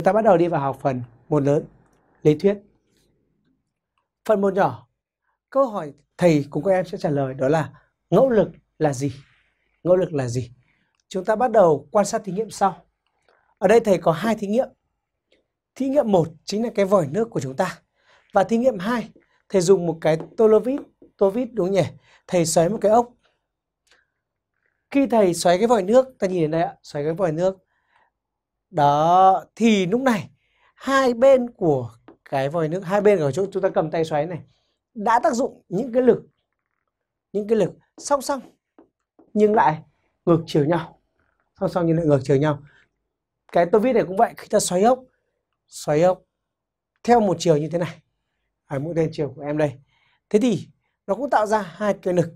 Chúng ta bắt đầu đi vào học phần môn lớn, lý thuyết. Phần môn nhỏ, câu hỏi thầy cùng các em sẽ trả lời đó là ngẫu lực là gì? Ngẫu lực là gì? Chúng ta bắt đầu quan sát thí nghiệm sau. Ở đây thầy có hai thí nghiệm. Thí nghiệm một chính là cái vòi nước của chúng ta. Và thí nghiệm 2, thầy dùng một cái tô lô vít, tô vít đúng nhỉ? Thầy xoáy một cái ốc. Khi thầy xoáy cái vòi nước, ta nhìn đến đây ạ, xoáy cái vòi nước đó thì lúc này hai bên của cái vòi nước hai bên của chỗ chúng ta cầm tay xoáy này đã tác dụng những cái lực những cái lực song song nhưng lại ngược chiều nhau song song nhưng lại ngược chiều nhau cái tôi viết này cũng vậy khi ta xoáy ốc xoáy ốc theo một chiều như thế này ở mũi tên chiều của em đây thế thì nó cũng tạo ra hai cái lực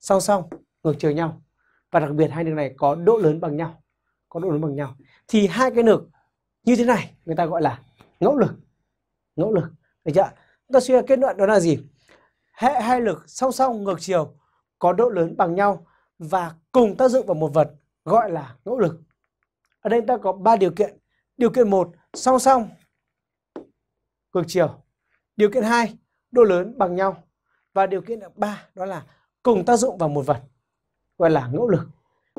song song ngược chiều nhau và đặc biệt hai lực này có độ lớn bằng nhau có độ lớn bằng nhau thì hai cái lực như thế này người ta gọi là ngẫu lực ngẫu lực được chưa chúng ta suy ra kết luận đó là gì hệ hai lực song song ngược chiều có độ lớn bằng nhau và cùng tác dụng vào một vật gọi là ngẫu lực ở đây ta có ba điều kiện điều kiện một song song ngược chiều điều kiện hai độ lớn bằng nhau và điều kiện ba đó là cùng tác dụng vào một vật gọi là ngẫu lực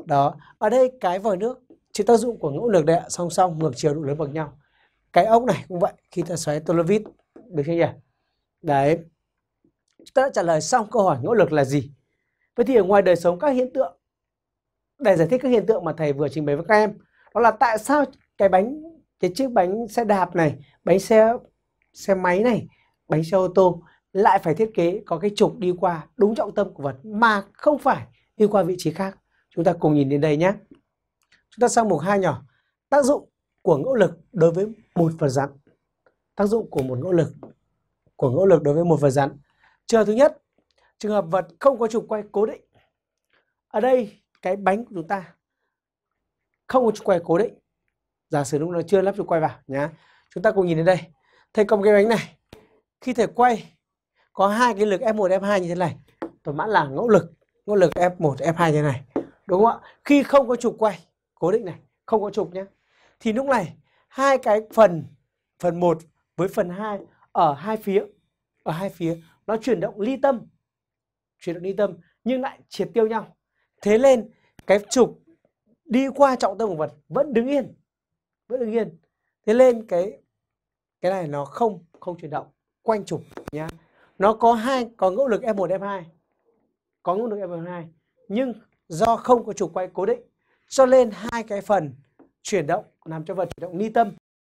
đó ở đây cái vòi nước thì tác dụng của ngỗ lực đây song song ngược chiều độ lớn bằng nhau. Cái ốc này cũng vậy, khi ta xoáy tolovit được chưa nhỉ? Đấy. Chúng ta đã trả lời xong câu hỏi ngỗ lực là gì? Vậy thì ở ngoài đời sống các hiện tượng để giải thích các hiện tượng mà thầy vừa trình bày với các em, đó là tại sao cái bánh cái chiếc bánh xe đạp này, bánh xe xe máy này, bánh xe ô tô lại phải thiết kế có cái trục đi qua đúng trọng tâm của vật mà không phải đi qua vị trí khác. Chúng ta cùng nhìn đến đây nhé. Chúng ta sang mục 2 nhỏ. Tác dụng của ngỗ lực đối với một vật rắn. Tác dụng của một ngỗ lực của ngỗ lực đối với một vật rắn. Trường thứ nhất, trường hợp vật không có trục quay cố định. Ở đây cái bánh của chúng ta không có trục quay cố định. Giả sử lúc nó chưa lắp trục quay vào nhá. Chúng ta cùng nhìn đến đây. Thầy cầm cái bánh này. Khi thầy quay có hai cái lực F1 F2 như thế này. Tôi mãn là ngỗ lực, ngỗ lực F1 F2 như thế này. Đúng không ạ? Khi không có trục quay cố định này không có trục nhé thì lúc này hai cái phần phần 1 với phần 2 ở hai phía ở hai phía nó chuyển động ly tâm chuyển động ly tâm nhưng lại triệt tiêu nhau thế nên cái trục đi qua trọng tâm của vật vẫn đứng yên vẫn đứng yên thế nên cái cái này nó không không chuyển động quanh trục nhá nó có hai có ngẫu lực F1 F2 có ngẫu lực F1 F2 nhưng do không có trục quay cố định cho lên hai cái phần chuyển động làm cho vật chuyển động ni tâm